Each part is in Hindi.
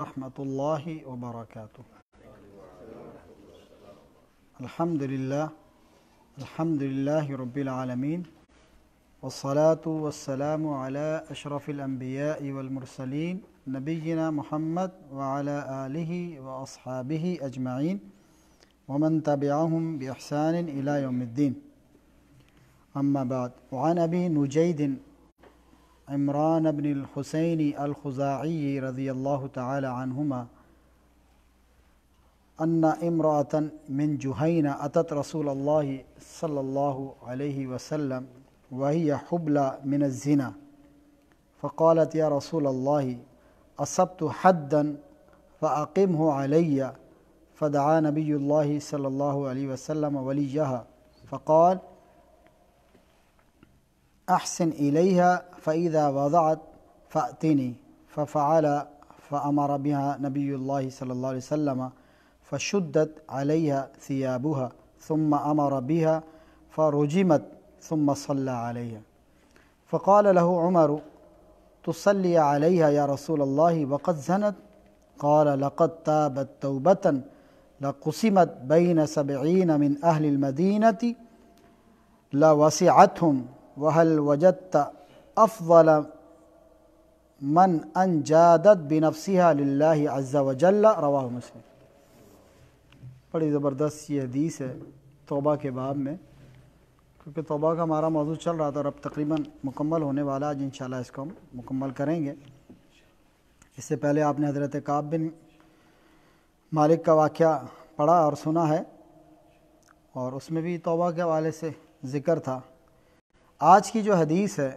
ورحمة الله وبركاته الحمد لله الحمد لله رب العالمين والصلاة والسلام على أشرف الأنبياء والمرسلين نبينا محمد وعلى آله وأصحابه أجمعين ومن تبعهم بإحسان إلى يوم الدين أما بعد وعن أبي نجيد عمران بن الحسين الخزاعي رضي الله تعالى عنهما أن امرأة من جهينة أتت رسول الله صلى الله عليه وسلم وهي حبلى من الزنا فقالت يا رسول الله أصبت حدا فأقمه علي فدعا نبي الله صلى الله عليه وسلم وليها فقال أحسن إليها فإذا وضعت فأتني ففعل فأمر بها نبي الله صلى الله عليه وسلم فشدت عليها ثيابها ثم أمر بها فرجمت ثم صلى عليها فقال له عمر تصلي عليها يا رسول الله وقد زنت قال لقد تابت توبة لقسمت بين سبعين من أهل المدينة لوسعتهم वहल वजत अफवल मन अनजादत बिनफसिहा अज़ा वजल रवा मुस्लिम बड़ी ज़बरदस्त ये हदीस है तोबा के बाद में क्योंकि तोबा का हमारा मौजू चल रहा था और अब तकरीबन मुकम्मल होने वाला आज इन इसको हम मुकम्मल करेंगे इससे पहले आपने हज़रत काब बिन मालिक का वाक़ पढ़ा और सुना है और उसमें भी तोबा के हवाले से ज़िक्र था आज की जो हदीस है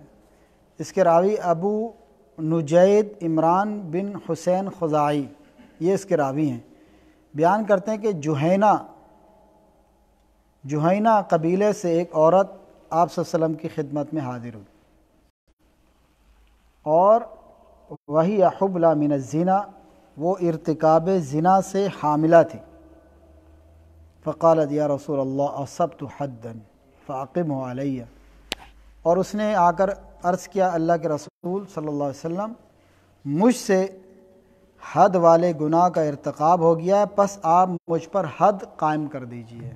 इसके रावी अबू नुजैद इमरान बिन हुसैन खुजाई ये इसके रावी हैं बयान करते हैं कि जुहैना जुहैना कबीले से एक औरत आप की खिदमत में हाजिर हुई और वही अहबला मिन ज़ीना वो इरतकब ज़िना से हामिला थी फ़क़ालत या रसूल अल्लाह सब तो हदन फ़ाक़िम आलिया और उसने आकर अर्ज़ किया अल्लाह के रसूल सल्लल्लाहु अलैहि वसल्लम मुझसे हद वाले गुनाह का इरतकब हो गया है बस आप मुझ पर हद कायम कर दीजिए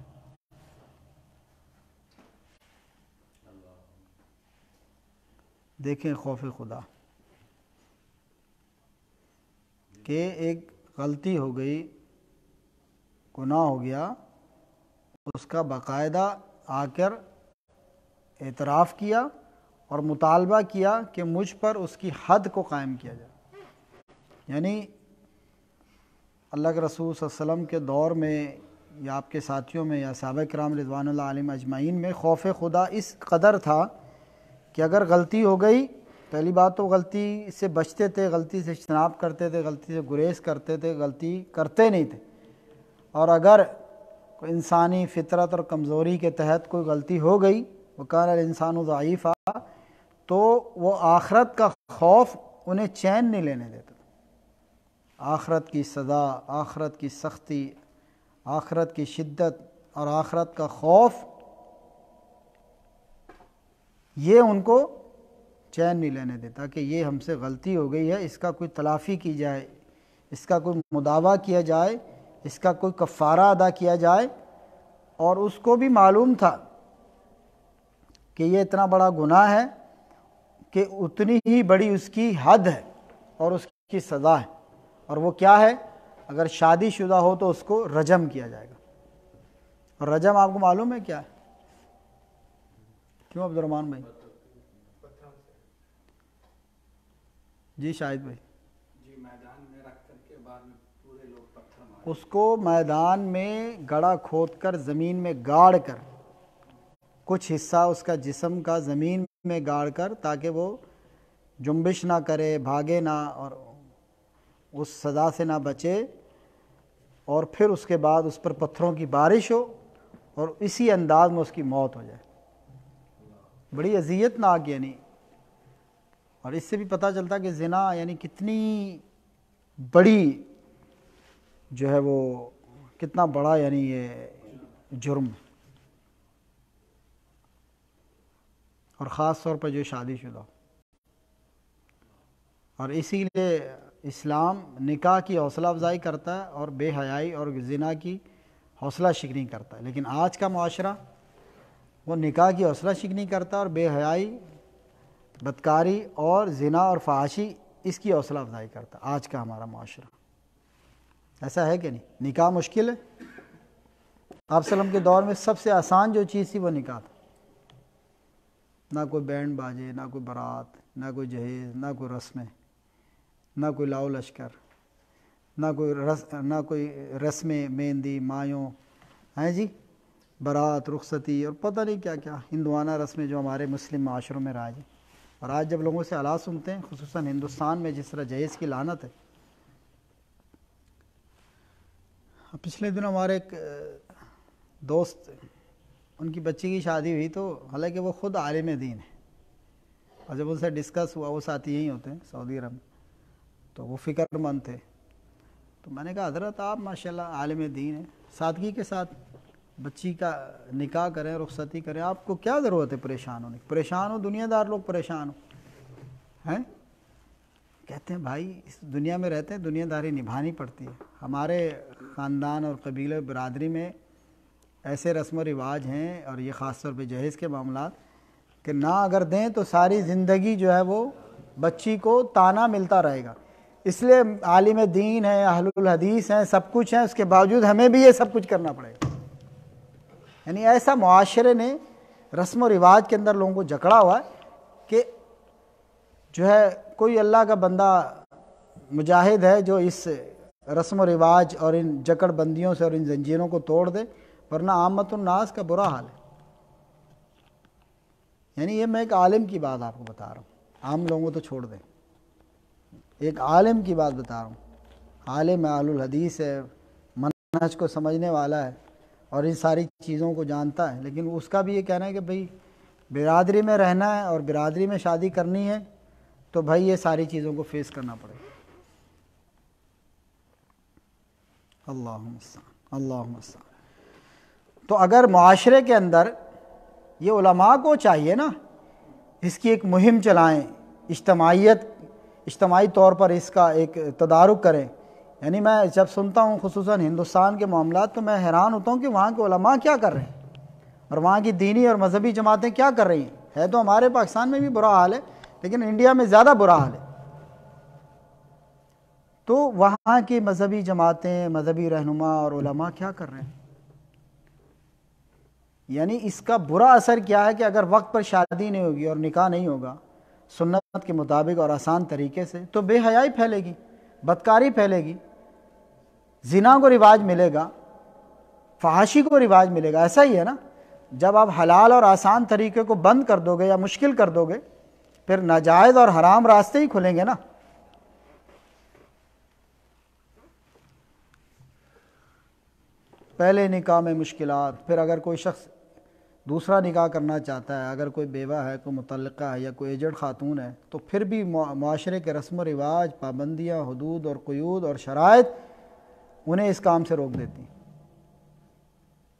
देखें खौफ खुदा कि एक गलती हो गई गुनाह हो गया उसका बाकायदा आकर एतराफ़ किया और मुतालबा किया कि मुझ पर उसकी हद को कायम किया जाए यानी अल्लाह के रसूल वसम के दौर में या आपके साथियों में या सबक कराम रिजवान आलम अजमाइन में खौफ खुदा इस कदर था कि अगर गलती हो गई पहली बात तो गलती से बचते थे गलती से शनाब करते थे गलती से गुरेज करते थे गलती करते नहीं थे और अगर इंसानी फितरत और कमज़ोरी के तहत कोई गलती हो गई वकान इंसान आ तो वो आखरत का खौफ उन्हें चैन नहीं लेने देता आखरत की सज़ा आखरत की सख्ती आखरत की शिद्दत और आखरत का खौफ ये उनको चैन नहीं लेने देता कि ये हमसे गलती हो गई है इसका कोई तलाफ़ी की जाए इसका कोई मुदावा किया जाए इसका कोई कफ़ारा अदा किया जाए और उसको भी मालूम था कि ये इतना बड़ा गुनाह है कि उतनी ही बड़ी उसकी हद है और उसकी सज़ा है और वो क्या है अगर शादीशुदा हो तो उसको रजम किया जाएगा और रजम आपको मालूम है क्या है क्यों अब्दुलरमान भाई जी शाहिद भाई उसको मैदान में गड़ा खोद कर ज़मीन में गाड़ कर कुछ हिस्सा उसका जिसम का ज़मीन में गाड़ कर ताकि वो जुम्बिश ना करे भागे ना और उस सज़ा से ना बचे और फिर उसके बाद उस पर पत्थरों की बारिश हो और इसी अंदाज में उसकी मौत हो जाए बड़ी अजियत नाक यानी और इससे भी पता चलता कि ज़िना यानी कितनी बड़ी जो है वो कितना बड़ा यानी ये जुर्म है और ख़ास तौर पर जो शादीशुदा और इसीलिए इस्लाम निकाह की हौसला अफजाई करता है और बेहयाई और जना की हौसला शिकनी करता है लेकिन आज का माशरा वो निकाह की हौसला शिकनी करता है और बेहयाई बदकारी और जना और फाशी इसकी हौसला अफजाई करता है आज का हमारा माशरा ऐसा है कि नहीं निकाह मुश्किल है आप सलम के दौर में सबसे आसान जो चीज़ थी वो निकाह था ना कोई बैंड बाजे ना कोई बारात ना कोई जहेज ना कोई रस्में ना कोई लाओ लश्कर ना कोई रस ना कोई रस्में मेहंदी मायों हैं जी बारात रुखसती और पता नहीं क्या क्या हिंदवाना रस्में जो हमारे मुस्लिम माशरों में राज है और आज जब लोगों से आला सुनते हैं खसूस हिंदुस्तान में जिस तरह जहेज़ की लानत है पिछले दिन हमारे एक दोस्त उनकी बच्ची की शादी हुई तो हालांकि वो ख़ुद आलिम दीन है और जब उनसे डिस्कस हुआ वो साथी यहीं होते हैं सऊदी अरब तो वो फ़िक्रमंद थे तो मैंने कहा हजरत आप माशाल्लाह आलिम दीन है सादगी के साथ बच्ची का निकाह करें रुखसती करें आपको क्या ज़रूरत है परेशान होने की परेशान हो दुनियादार लोग परेशान हो हैं कहते हैं भाई इस दुनिया में रहते हैं दुनियादारी निभानी पड़ती है हमारे ख़ानदान और कबीले बरदरी में ऐसे रस्म रिवाज हैं और ये ख़ास तौर पर जहेज़ के मामला कि ना अगर दें तो सारी ज़िंदगी जो है वो बच्ची को ताना मिलता रहेगा इसलिए आलिम दीन है अहलुल हैं सब कुछ हैं उसके बावजूद हमें भी ये सब कुछ करना पड़ेगा यानी ऐसा माशरे ने रस्म व रिवाज के अंदर लोगों को जकड़ा हुआ कि जो है कोई अल्लाह का बंदा मुजाहिद है जो इस रस्म व रिवाज और इन जकड़बंदियों से और इन जंजीरों को तोड़ दे वरना आमतुलनास तो का बुरा हाल है यानी ये मैं एक आलिम की बात आपको बता रहा हूँ आम लोगों तो छोड़ दें एक आलिम की बात बता रहा हूँ आलिम आलुल हदीस है मनहज को समझने वाला है और इन सारी चीज़ों को जानता है लेकिन उसका भी ये कहना है कि भाई बिरादरी में रहना है और बिरादरी में शादी करनी है तो भाई ये सारी चीज़ों को फेस करना पड़ेगा अल्लाह अल्लाह तो अगर माशरे के अंदर ये उलमा को चाहिए ना इसकी एक मुहिम चलाएं इज्तमाहीत इज्तमाही तौर पर इसका एक तदारुक करें यानी मैं जब सुनता हूँ खसूस हिंदुस्तान के मामला तो मैं हैरान होता हूँ कि वहाँ के उलमा क्या कर रहे हैं और वहाँ की दीनी और मजहबी जमातें क्या कर रही हैं है तो हमारे पाकिस्तान में भी बुरा हाल है लेकिन इंडिया में ज़्यादा बुरा हाल है तो वहाँ की मजहबी जमातें मजहबी रहनुमा और क्या कर रहे हैं यानी इसका बुरा असर क्या है कि अगर वक्त पर शादी नहीं होगी और निकाह नहीं होगा सुन्नत के मुताबिक और आसान तरीके से तो बेहयाई फैलेगी बदकारी फैलेगी जिना को रिवाज मिलेगा फहाशी को रिवाज मिलेगा ऐसा ही है ना जब आप हलाल और आसान तरीके को बंद कर दोगे या मुश्किल कर दोगे फिर नाजायज़ और हराम रास्ते ही खुलेंगे ना पहले निकाह में मुश्किल फिर अगर कोई शख्स दूसरा निकाह करना चाहता है अगर कोई बेवा है कोई मुतलका है या कोई एजड ख़ातून है तो फिर भी माशरे के रस्म व रिवाज पाबंदियाँ हदूद और क्यूद और शरात उन्हें इस काम से रोक देती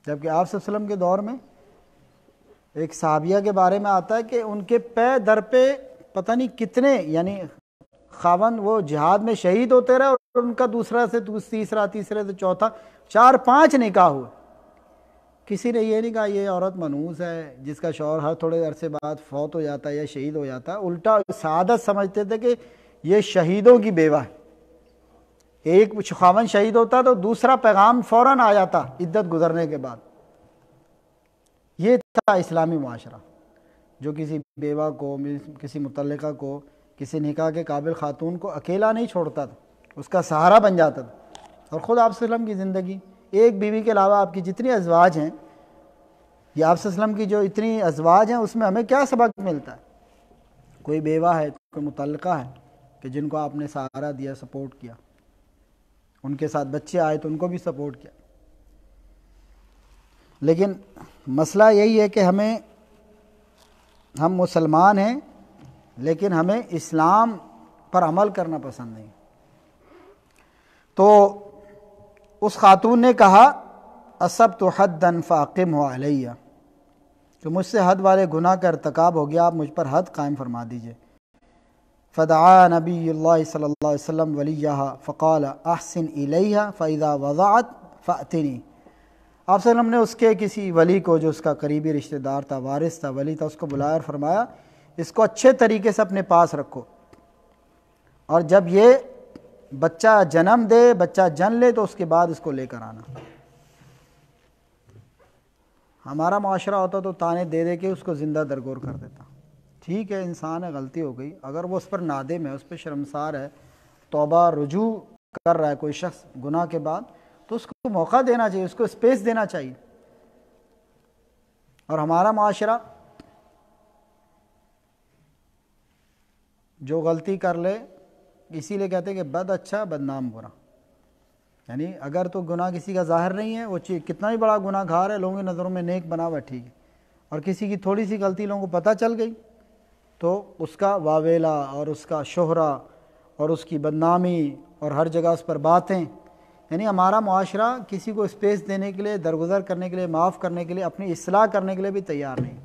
जबकि आप सल्लम के दौर में एक साबिया के बारे में आता है कि उनके पे दर पे पता नहीं कितने यानी खावन वो जिहाद में शहीद होते रहे और उनका दूसरा से तीसरा तीसरे से चौथा चार पांच निकाह हुए किसी ने ये नहीं कहा ये औरत मनूस है जिसका शौहर हर थोड़े अरसे बाद फौत हो जाता है या शहीद हो जाता है उल्टा सादत समझते थे कि ये शहीदों की बेवा है एक खावन शहीद होता तो दूसरा पैगाम फ़ौर आ जाता इद्दत गुजरने के बाद ये था इस्लामी माशरा जो किसी बेवा को किसी मुतलका को किसी निकाह के काबिल ख़ातून को अकेला नहीं छोड़ता था उसका सहारा बन जाता था और ख़ुद आप की ज़िंदगी एक बीवी के अलावा आपकी जितनी अजवाज हैं या आप वसलम की जो इतनी अजवाज हैं उसमें हमें क्या सबक मिलता है कोई बेवा है कोई मुतलका है कि जिनको आपने सहारा दिया सपोर्ट किया उनके साथ बच्चे आए तो उनको भी सपोर्ट किया लेकिन मसला यही है कि हमें हम मुसलमान हैं लेकिन हमें इस्लाम पर अमल करना पसंद नहीं तो उस खातून ने कहा असब तो हद दन हो अलैया कि मुझसे हद वाले गुनाह का अरतकब हो गया आप मुझ पर हद कायम फरमा दीजिए फ़दा नबी सल्ला वलिया फ़क़ाल अहसिन इलैया फ़ैदा वज़ात फ़ातनी आप सल्लम ने उसके किसी वली को जो उसका करीबी रिश्तेदार था वारिस था वली था उसको बुलाया और फरमाया इसको अच्छे तरीके से अपने पास रखो और जब ये बच्चा जन्म दे बच्चा जन ले तो उसके बाद इसको लेकर आना हमारा माशरा होता तो ताने दे दे के उसको ज़िंदा दरगोर कर देता ठीक है इंसान है गलती हो गई अगर वो उस पर नादिम है उस पर शर्मसार है तोबा रुजू कर रहा है कोई शख्स गुनाह के बाद तो उसको मौका देना चाहिए उसको स्पेस देना चाहिए और हमारा माशरा जो गलती कर ले इसीलिए कहते हैं कि बद अच्छा बदनाम बुरा यानी अगर तो गुनाह किसी का जाहिर नहीं है वो चीज़ कितना भी बड़ा गुनाह घार है लोगों की नज़रों में नेक बना हुआ ठीक है और किसी की थोड़ी सी गलती लोगों को पता चल गई तो उसका वावेला और उसका शोहरा और उसकी बदनामी और हर जगह उस पर बातें यानी हमारा माशरा किसी को स्पेस देने के लिए दरगुजर करने के लिए माफ़ करने के लिए अपनी असलाह करने के लिए भी तैयार नहीं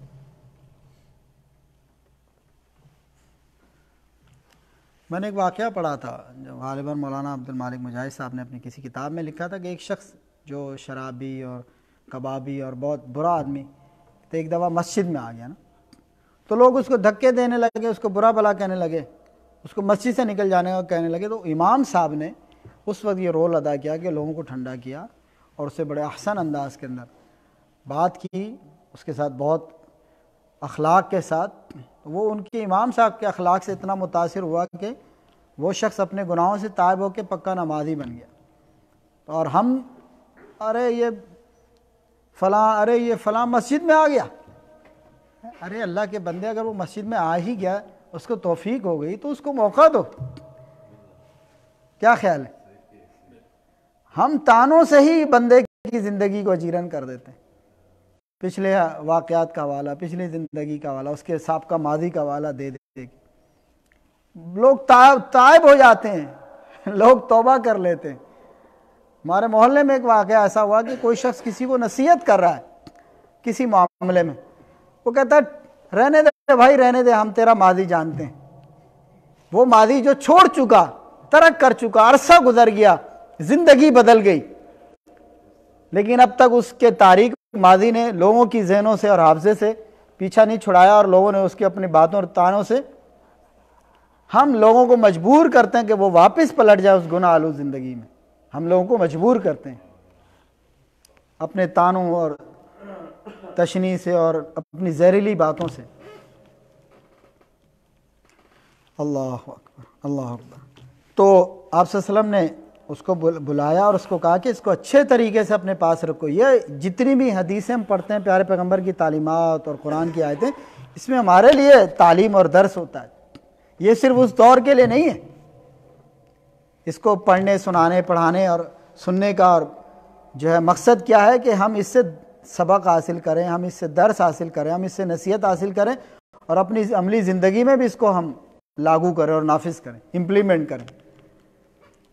मैंने एक वाक़ पढ़ा था जो गालिबा मौलाना अब्दुल मालिक मुजाहिद साहब ने अपनी किसी किताब में लिखा था कि एक शख्स जो शराबी और कबाबी और बहुत बुरा आदमी तो एक दफ़ा मस्जिद में आ गया ना तो लोग उसको धक्के देने लगे उसको बुरा भला कहने लगे उसको मस्जिद से निकल जाने का कहने लगे तो इमाम साहब ने उस वक्त ये रोल अदा किया कि लोगों को ठंडा किया और उसे बड़े अहसन अंदाज के अंदर बात की उसके साथ बहुत अखलाक के साथ तो वो उनके इमाम साहब के अखलाक से इतना मुतासर हुआ कि वो शख्स अपने गुनाहों से तायब होकर पक्का नमाजी बन गया तो और हम अरे ये फलां अरे ये फलां मस्जिद में आ गया अरे अल्लाह के बंदे अगर वो मस्जिद में आ ही गया उसको तोफीक हो गई तो उसको मौका दो क्या ख्याल है हम तानों से ही बंदे की ज़िंदगी को जीरन कर देते हैं पिछले वाक़ात का वाला पिछली ज़िंदगी का वाला उसके सबका माजी का वाला दे देगी लोग ताब तायब हो जाते हैं लोग तोबा कर लेते हैं हमारे मोहल्ले में एक वाक़ ऐसा हुआ कि कोई शख्स किसी को नसीहत कर रहा है किसी मामले में वो कहता है रहने दे भाई रहने दे हम तेरा माजी जानते हैं वो माजी जो छोड़ चुका तरक कर चुका अरसा गुजर गया जिंदगी बदल गई लेकिन अब तक उसके तारीख माजी ने लोगों की जहनों से और हाफजे से पीछा नहीं छुड़ाया और लोगों ने उसकी अपनी बातों और तानों से हम लोगों को मजबूर करते हैं कि वो वापस पलट जाए उस गुना आलू ज़िंदगी में हम लोगों को मजबूर करते हैं अपने तानों और तशनी से और अपनी जहरीली बातों से अल्लाह अकबर अल्लाह अकबर तो आप ने उसको बुलाया और उसको कहा कि इसको अच्छे तरीके से अपने पास रखो ये जितनी भी हदीसें हम पढ़ते हैं प्यारे पैगंबर की तालीमत और कुरान की आयतें इसमें हमारे लिए तालीम और दर्स होता है ये सिर्फ उस दौर के लिए नहीं है इसको पढ़ने सुनाने पढ़ाने और सुनने का और जो है मकसद क्या है कि हम इससे सबक हासिल करें हम इससे दर्स हासिल करें हम इससे नसीहत हासिल करें और अपनी अमली ज़िंदगी में भी इसको हम लागू करें और नाफिज करें इम्प्लीमेंट करें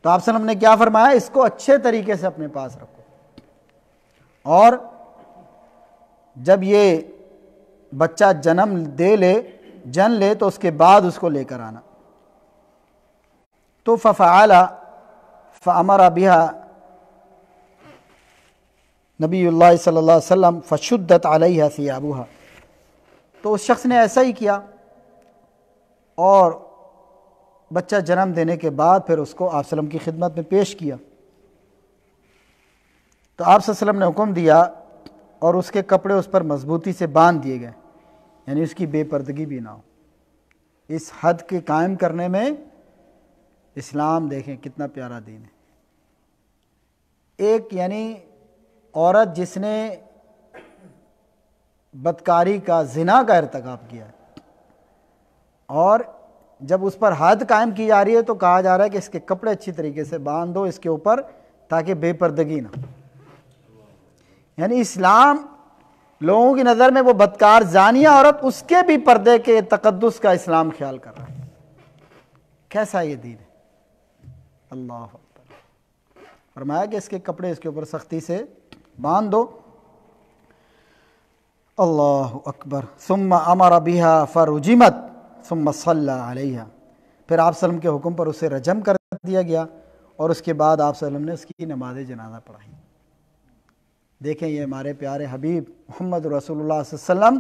तो आप सलम ने क्या फरमाया इसको अच्छे तरीके से अपने पास रखो और जब ये बच्चा जन्म दे ले जन ले तो उसके बाद उसको लेकर आना तो फ़फ़ाला फ़मर अबिया नबी सल्ला वसम फ़शुद्दत अलैहा सियाबूहा तो उस शख्स ने ऐसा ही किया और बच्चा जन्म देने के बाद फिर उसको आप वसम की खिदमत में पेश किया तो आप वसम ने हुक्म दिया और उसके कपड़े उस पर मजबूती से बांध दिए गए यानी उसकी बेपर्दगी भी ना हो इस हद के कायम करने में इस्लाम देखें कितना प्यारा दीन है एक यानी औरत जिसने बदकारी का जिना का इरतकब किया है और जब उस पर हद कायम की जा रही है तो कहा जा रहा है कि इसके कपड़े अच्छी तरीके से बांध दो इसके ऊपर ताकि बेपर्दगी ना यानी इस्लाम लोगों की नज़र में वो बदकार जानिया औरत उसके भी पर्दे के तकदस का इस्लाम ख्याल कर रहा है कैसा ये दीन है अल्लाह फरमाया कि इसके कपड़े इसके ऊपर सख्ती से बांध दो अल्लाह अकबर सुम्मा अमर बिहा फरुजिमत फ़मसल्ला फिर आप सलम के हुक्म पर उसे रजम कर दिया गया और उसके बाद आप सल्लम ने उसकी नमाज जनाजा पढ़ाई देखें ये हमारे प्यारे हबीब मोहम्मद रसोल्ला वसम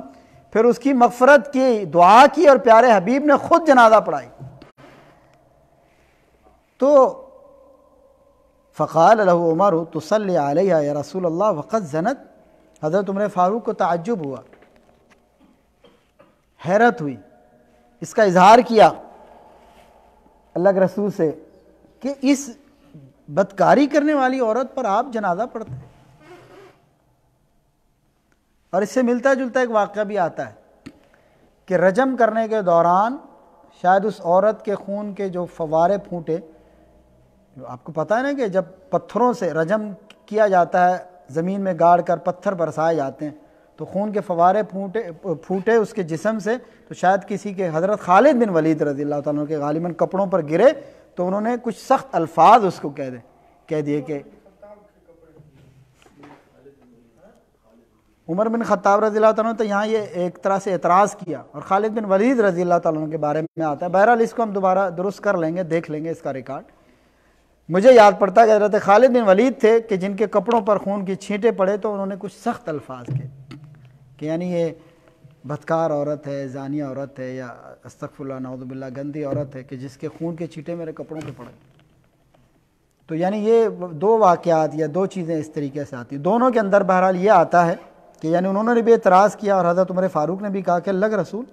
फिर उसकी मफफरत की दुआ की और प्यारे हबीब ने खुद जनाजा पढ़ाई तो फ़ाल उमर तसल आलिया या रसूल अल्लाह वक़त जनत हज़रत उम्र फ़ारूक को तजुब हुआ हैरत हुई इसका इजहार किया अल्लाह के रसूल से कि इस बदकारी करने वाली औरत पर आप जनाजा पढ़ते और इससे मिलता जुलता एक वाक़ भी आता है कि रजम करने के दौरान शायद उस औरत के खून के जो फवारे फूटे आपको पता है ना कि जब पत्थरों से रजम किया जाता है ज़मीन में गाड़ कर पत्थर बरसाए जाते हैं तो खून के फवारे फूटे फूटे उसके जिसम से तो शायद किसी के हज़रत खालिद बिन वलीद रजी अल्लाह के गालिबा कपड़ों पर गिरे तो उन्होंने कुछ सख्त अल्फाज उसको कह दे कह दिए कि उमर बिन खत्ताब रजी अल्लाह तु तो यहाँ ये एक तरह से एतराज़ किया और खालिद बिन वलीद रजी तु के बारे में आता है बहरहाल इसको हम दोबारा दुरुस्त कर लेंगे देख लेंगे इसका रिकॉर्ड मुझे याद पड़ता है कि हजरत खालिद बिन वलीद थे कि जिनके कपड़ों पर खून की छींटे पड़े तो उन्होंने कुछ सख्त अल्फाज किए कि यानी ये भत्कार औरत है जानिया औरत है या अस्तफ़ुल्ला नवदबिल्ला गंदी औरत है कि जिसके खून के चीटे मेरे कपड़ों के पड़े तो यानी ये दो वाक़ात या दो चीज़ें इस तरीके से आती दोनों के अंदर बहरहाल ये आता है कि यानी उन्होंने भी एतराज़ किया और हज़रत उमर फ़ारूक ने भी कहा कि लग रसूल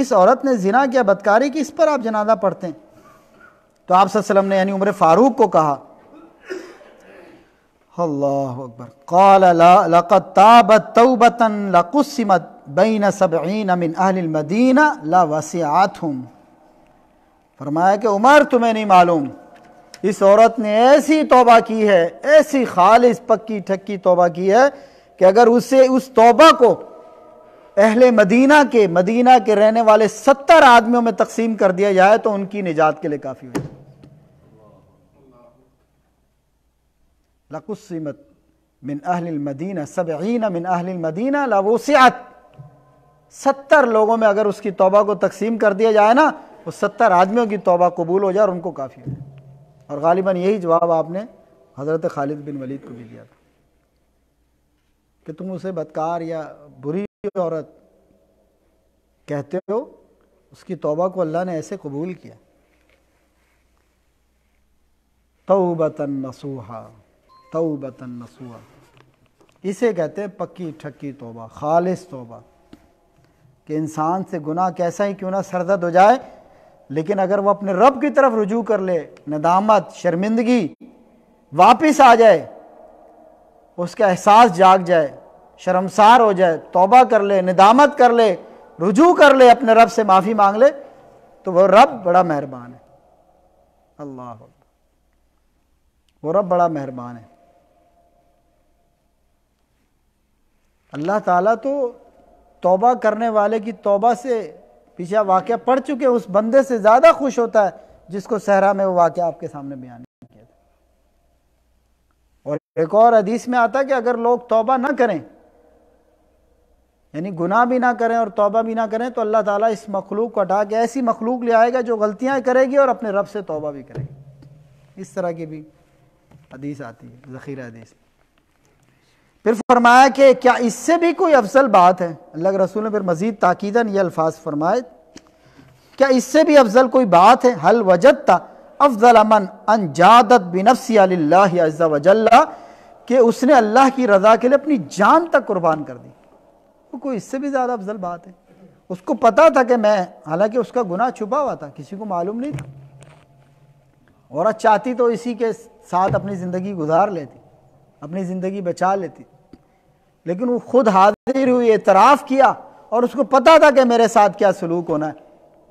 इस औरत ने जिना किया बदकारी की इस पर आप जनाजा पढ़ते हैं तो आप ने यानी उम्र फ़ारूक को कहा अल्लाह अकबर फरमाया कि उमर तुम्हें नहीं मालूम इस औरत ने ऐसी तोबा की है ऐसी खालिस पक्की ठक्की तोबा की है कि अगर उसे उस तोबा को अहले मदीना के मदीना के रहने वाले सत्तर आदमियों में तकसीम कर दिया जाए तो उनकी निजात के लिए काफ़ी हो जाए लकुस्मत मिन अहल मदीना सबईन मिन अहल मदीना लवोसियात सत्तर लोगों में अगर उसकी तोबा को तकसीम कर दिया जाए ना वो सत्तर आदमियों की तोबा कबूल हो जाए और उनको काफ़ी हो और गालिबा यही जवाब आपने हज़रत खालिद बिन वलीद को भी दिया था कि तुम उसे बदकार या बुरी औरत कहते हो उसकी तोबा को अल्लाह ने ऐसे कबूल किया तोबतन नसूहा तोबतन नसुआ इसे कहते हैं पक्की ठक्की तोबा खालिश तोबा कि इंसान से गुनाह कैसा ही क्यों ना सरदर्द हो जाए लेकिन अगर वो अपने रब की तरफ रुजू कर ले नदामत शर्मिंदगी वापस आ जाए उसका एहसास जाग जाए शर्मसार हो जाए तोबा कर ले निदामत कर ले रुजू कर ले अपने रब से माफ़ी मांग ले तो वो रब बड़ा मेहरबान है अल्लाह वो रब बड़ा मेहरबान है अल्लाह ताला तो तौबा करने वाले की तौबा से पीछे वाक्य पढ़ चुके उस बंदे से ज़्यादा खुश होता है जिसको सहरा में वो वाक़ आपके सामने बयान किया था और एक और हदीस में आता है कि अगर लोग तौबा ना करें यानी गुनाह भी ना करें और तौबा भी ना करें तो अल्लाह ताला इस मखलूक को हटा के ऐसी मखलूक ले आएगा जो गलतियां करेगी और अपने रब से तौबा भी करेगी इस तरह की भी हदीस आती है ज़ख़ीरा हदीस फिर फरमाया कि क्या इससे भी कोई अफजल बात है अल्लाह के रसूल ने फिर मजीद ताकीदन ये अल्फाज फरमाए क्या इससे भी अफजल कोई बात है हल वजत था अफजल अमन अनजादत बिनफसी अल्लाह वजल्ला कि उसने अल्लाह की रज़ा के लिए अपनी जान तक कुर्बान कर दी तो कोई इससे भी ज़्यादा अफजल बात है उसको पता था कि मैं हालांकि उसका गुनाह छुपा हुआ था किसी को मालूम नहीं था औरत चाहती तो इसी के साथ अपनी ज़िंदगी गुजार लेती अपनी ज़िंदगी बचा लेती लेकिन वो खुद हाजिर हुई एतराफ़ किया और उसको पता था कि मेरे साथ क्या सलूक होना है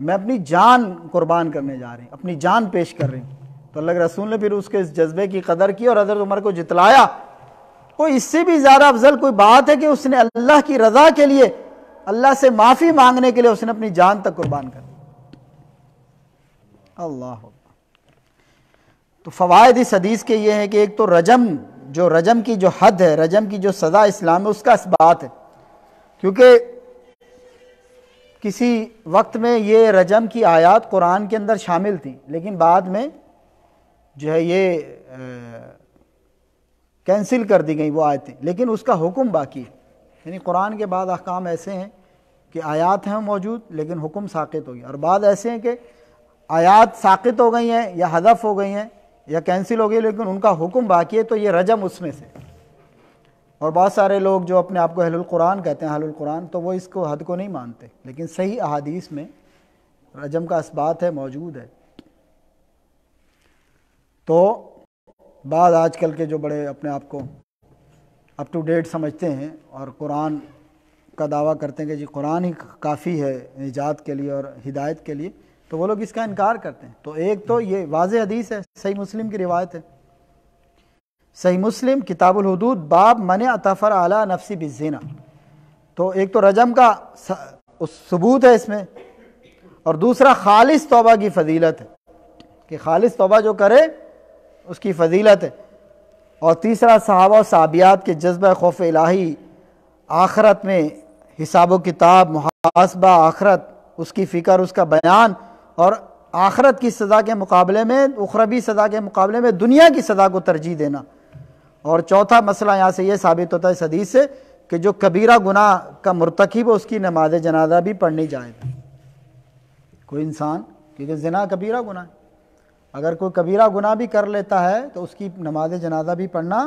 मैं अपनी जान कुर्बान करने जा रही हूँ अपनी जान पेश कर रही हूँ तो अल्लाह रसूल ने फिर उसके इस जज्बे की कदर की और हज़रत उमर को जितलाया कोई इससे भी ज़्यादा अफजल कोई बात है कि उसने अल्लाह की रज़ा के लिए अल्लाह से माफ़ी मांगने के लिए उसने अपनी जान तक कुर्बान कर दी अल्लाह तो फ़वाद इस हदीस के ये हैं कि एक तो रजम जो रजम की जो हद है रजम की जो सज़ा इस्लाम है उसका इस्बात है क्योंकि किसी वक्त में ये रजम की आयत कुरान के अंदर शामिल थी लेकिन बाद में जो है ये कैंसिल कर दी गई वो आयतें लेकिन उसका हुक्म बाकी है यानी कुरान के बाद अहकाम ऐसे हैं कि आयात हैं मौजूद लेकिन हुक्म साकित हो गया और बाद ऐसे हैं कि आयात साकित हो गई हैं या हदफ हो गई हैं या कैंसिल हो गई लेकिन उनका हुक्म बाकी है तो ये रजम उसमें से और बहुत सारे लोग जो अपने आप को अहलुल कुरान कहते हैं अहलुल कुरान तो वो इसको हद को नहीं मानते लेकिन सही अहादीस में रजम का इस्बात है मौजूद है तो बाद आजकल के जो बड़े अपने आप को अप टू डेट समझते हैं और कुरान का दावा करते हैं कि जी कुरान ही काफ़ी है निजात के लिए और हिदायत के लिए तो वो लोग इसका इनकार करते हैं तो एक तो ये वाज हदीस है सही मुस्लिम की रिवायत है सही मुस्लिम किताबुल हदूद बाब मन अतफ़र आला नफसी बिजीना तो एक तो रजम का सबूत है इसमें और दूसरा खालिस तोबा की फजीलत है कि खालिस तोबा जो करे उसकी फजीलत है और तीसरा सहाबा साबियात के जज्ब खौफ इलाही आखरत में हिसाब किताब मुहासबा आखरत उसकी फ़िक्र उसका बयान और आखरत की सज़ा के मुकाबले में उखरबी सज़ा के मुकाबले में दुनिया की सज़ा को तरजीह देना और चौथा मसला यहाँ से ये साबित होता है सदी से कि जो कबीरा गुना का है उसकी नमाज जनाजा भी पढ़नी जाए कोई इंसान क्योंकि जना कबीरा है अगर कोई कबीरा गुना भी कर लेता है तो उसकी नमाज जनाजा भी पढ़ना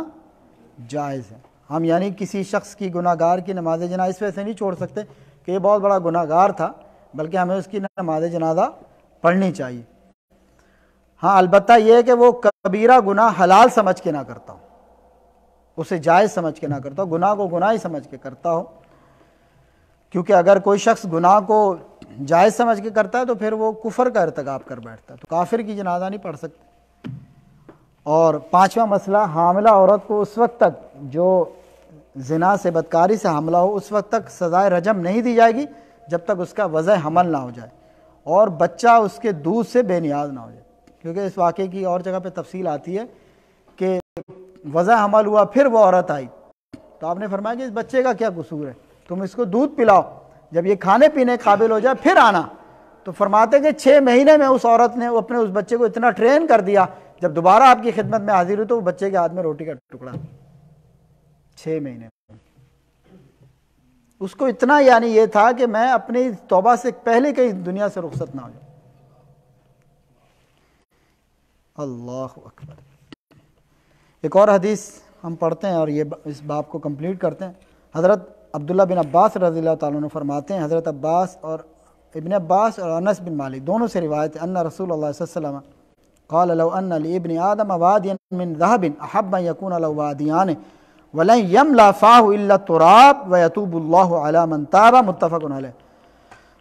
जायज़ है हम यानी किसी शख्स की गुनागार की नमाज जनाजा इस वजह से नहीं छोड़ सकते कि ये बहुत बड़ा गुनागार था बल्कि हमें उसकी नमाज जनाजा पढ़नी चाहिए हाँ अलबत् यह है कि वो कबीरा गुनाह हलाल समझ के ना करता हो उसे जायज़ समझ के ना करता हो गुना को गुनाह ही समझ के करता हो क्योंकि अगर कोई शख्स गुनाह को जायज़ समझ के करता है तो फिर वो कुफर का इरतकाब कर बैठता है तो काफिर की जनाजा नहीं पढ़ सकते और पांचवा मसला हामला औरत को उस वक्त तक जो जिना से बदकारी से हमला हो उस वक्त तक सज़ाए रजम नहीं दी जाएगी जब तक उसका वज़ हमल ना हो जाए और बच्चा उसके दूध से बेनियाज ना हो जाए क्योंकि इस वाक़े की और जगह पे तफसील आती है कि वज़ा हमल हुआ फिर वो औरत आई तो आपने फरमाया कि इस बच्चे का क्या कसूर है तुम इसको दूध पिलाओ जब ये खाने पीने काबिल हो जाए फिर आना तो फरमाते कि छः महीने में उस औरत ने अपने उस बच्चे को इतना ट्रेन कर दिया जब दोबारा आपकी खिदमत में हाजिर हुई तो वो बच्चे के हाथ में रोटी का टुकड़ा छः महीने उसको इतना यानी ये था कि मैं अपनी तौबा से पहले कहीं दुनिया से रुखसत ना हो जाऊं अल्लाह अकबर एक और हदीस हम पढ़ते हैं और ये इस बाप को कंप्लीट करते हैं हज़रत अब्दुल्ला बिन अब्बास रजी तुम फरमाते हैं हज़रत अब्बास और इबन अब्बास और अनस बिन मालिक दोनों से रिवायत है अन्ना रसूल वसलम अन इबन आदम अबादिन अहब यकून अलवादियान वलन यम लाफ़ातराब व यतूबल्लामन ताबा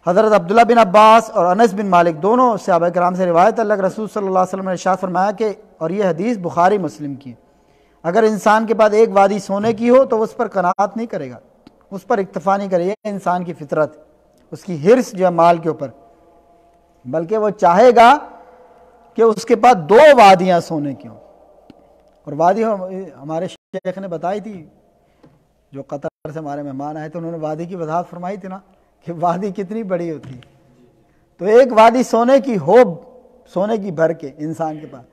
हज़रत अब्दुल्ला बिन अब्बास और अनस बिन मालिक दोनों सहाब कराम से रिवायत अलग रसूल सल्लल्लाहु अलैहि वसल्लम ने शाह फरमाया कि और यह हदीस बुखारी मुस्लिम की अगर इंसान के पास एक वादी सोने की हो तो उस पर कनात नहीं करेगा उस पर इक्तफ़ा नहीं करेगा इंसान की फितरत उसकी हिरस जो है माल के ऊपर बल्कि वह चाहेगा कि उसके पास दो वादियाँ सोने की हों और वादी हमारे शेख ने बताई थी जो कतर से हमारे मेहमान आए थे उन्होंने वादी की वजाहत फरमाई थी ना कि वादी कितनी बड़ी होती तो एक वादी सोने की हो सोने की भर के इंसान के पास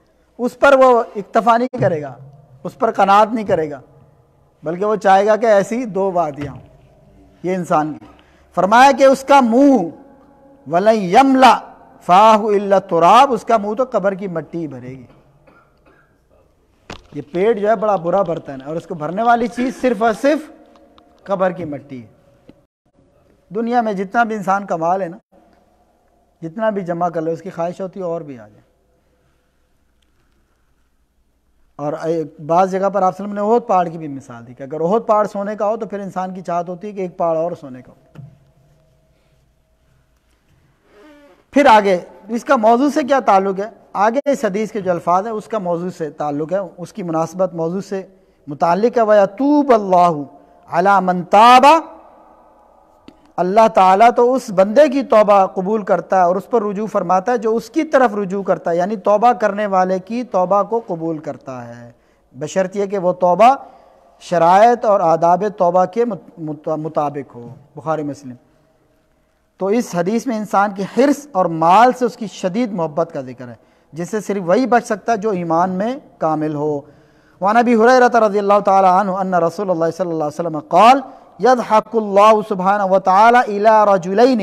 उस पर वो इक्तफा नहीं करेगा उस पर कनात नहीं करेगा बल्कि वो चाहेगा कि ऐसी दो वादियाँ ये इंसान की फरमाया कि उसका मुंह वलई यमला फाह तुराब उसका मुंह तो कबर की मट्टी भरेगी ये पेट जो है बड़ा बुरा बर्तन है और इसको भरने वाली चीज़ सिर्फ और सिर्फ कबर की मिट्टी है दुनिया में जितना भी इंसान कमाल है ना जितना भी जमा कर ले उसकी ख्वाहिश होती है और भी आ जाए और बाज़ जगह पर आप ने ओहद पहाड़ की भी मिसाल दी कि अगर ओहद पहाड़ सोने का हो तो फिर इंसान की चाहत होती है कि एक पहाड़ और सोने का हो फिर आगे इसका मौजू से क्या ताल्लुक़ है आगे इस हदीस के जो अल्फाज है उसका मौजू से ताल्लुक़ है उसकी मुनासबत मौजू से मुतल है वतूब अल्लाह मनताबा अल्लाह ताला तो उस बंदे की तौबा कबूल करता है और उस पर रुजू फरमाता है जो उसकी तरफ रुजू करता है यानी तौबा करने वाले की तौबा को कबूल करता है बशर्त यह कि वह तौबा शरात और आदाब तौबा के मुताबिक हो बुखारी मुस्लिम तो इस हदीस में इंसान की हिरस और माल से उसकी शदीद मोहब्बत का जिक्र है जिससे सिर्फ वही बच सकता है जो ईमान में कामिल हो वाना भी हुरत रजी अल्लाह तन रसूल सल्लम कौल यद हकुल्ला सुबहान व तला रजुलैन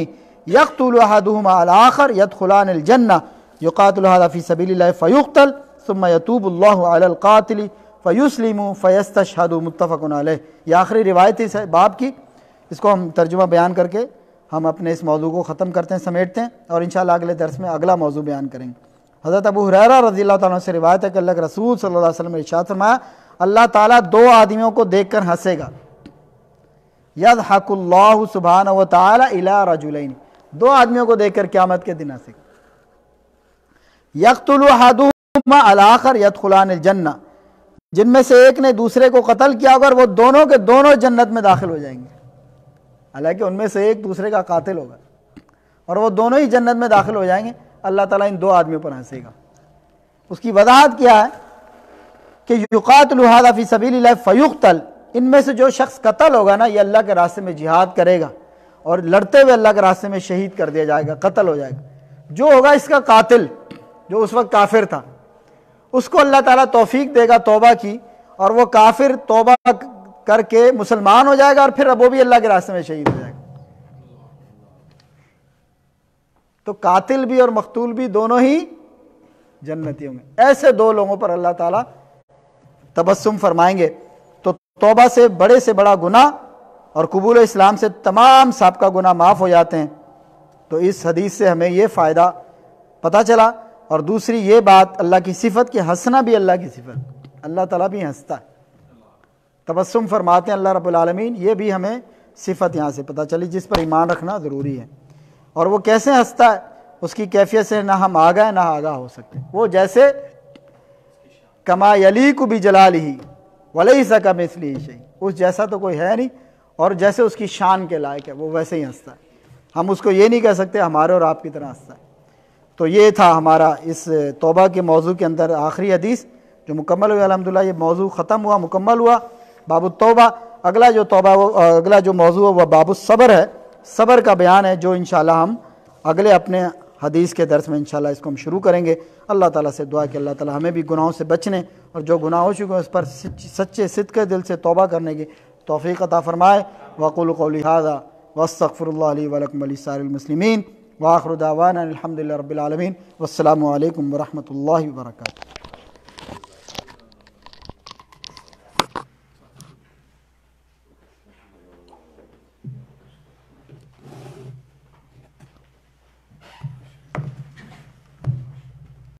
यकतुलहदूमर यद खुलानजन्ना युकातलफ़ी सबील फ़युख्तल सुम यतूबल्लाकातली फ़युसलिम फ़यस्त शहदु मुतफ़न यह आखिरी रिवायत इस बाब की इसको हम तर्जुमा बयान करके हम अपने इस मौजू को ख़त्म करते हैं समेटते हैं और इन अगले दरस में अगला मौजू बयान करेंगे हज़रत अबू हुररा रजी अल्लाह से रिवायत है कि अल्लाह के रसूल सल्लल्लाहु अलैहि वसल्लम ने फरमाया अल्लाह ताला दो आदमियों को कर हंसेगा यद हकुल्लाह सुबहान व ताला इला रजुलैन दो आदमियों को देख कर क्यामत के दिन हंसेगा यकतुलहदुमा यद यदखुलान जन्ना जिनमें से एक ने दूसरे को कत्ल किया होगा और वो दोनों के दोनों जन्नत में दाखिल हो जाएंगे हालांकि उनमें से एक दूसरे का कातिल होगा और वो दोनों ही जन्नत में दाखिल हो जाएंगे अल्लाह ताला इन दो आदमियों पर हंसेगा उसकी वजाहत क्या है कि युकातलहादा फ़ी सबील फ़युख्तल इनमें से जो शख्स कत्ल होगा ना ये अल्लाह के रास्ते में जिहाद करेगा और लड़ते हुए अल्लाह के रास्ते में शहीद कर दिया जाएगा कत्ल हो जाएगा जो होगा इसका कातिल जो उस वक्त काफिर था उसको अल्लाह ताला तौफीक देगा तौबा की और वो काफिर तौबा करके मुसलमान हो जाएगा और फिर वो भी अल्लाह के रास्ते में शहीद हो जाएगा तो कातिल भी और मकतूल भी दोनों ही जन्नति होंगे ऐसे दो लोगों पर अल्लाह ताला तबस्सुम फरमाएंगे तो तौबा से बड़े से बड़ा गुना और कबूल इस्लाम से तमाम सबका गुना माफ़ हो जाते हैं तो इस हदीस से हमें यह फ़ायदा पता चला और दूसरी ये बात अल्लाह की सिफत कि हंसना भी अल्लाह की सिफत अल्लाह ताला भी हंसता है तबस्म फरमाते हैं अल्लाह रबालमीन ये भी हमें सिफत यहाँ से पता चली जिस पर ईमान रखना ज़रूरी है और वो कैसे हंसता है उसकी कैफियत से ना हम आगा ना आगा हो सकते वो जैसे कमा यली को भी जला ली वले ही सका इसलिए सही उस जैसा तो कोई है नहीं और जैसे उसकी शान के लायक है वो वैसे ही हंसता है हम उसको ये नहीं कह सकते हमारे और आपकी तरह हंसता है तो ये था हमारा इस तोबा के मौजू के अंदर आखिरी हदीस जो मुकम्मल हुआ अलहमदिल्ला ये मौजू ख़त्म हुआ मुकम्मल हुआ बाबु तोबा अगला जो तोबा वो अगला जो मौजू है वह बाबु सबर है सबर का बयान है जो इन हम अगले अपने हदीस के दर्स में इन इसको हम शुरू करेंगे अल्लाह ताला से दुआ कि अल्लाह ताला हमें भी गुनाहों से बचने और जो गुनाह हो चुके हैं उस पर सच्चे सिद के दिल से तोबा करने की तोफ़ी अता फ़रमाए वक़ुल कौलिहाजा वस्तफ़रल वलकमली सारमसलिमिन वाखरुदावान अलहमदिल्ला रबालमीन वालकम वरहमल वर्क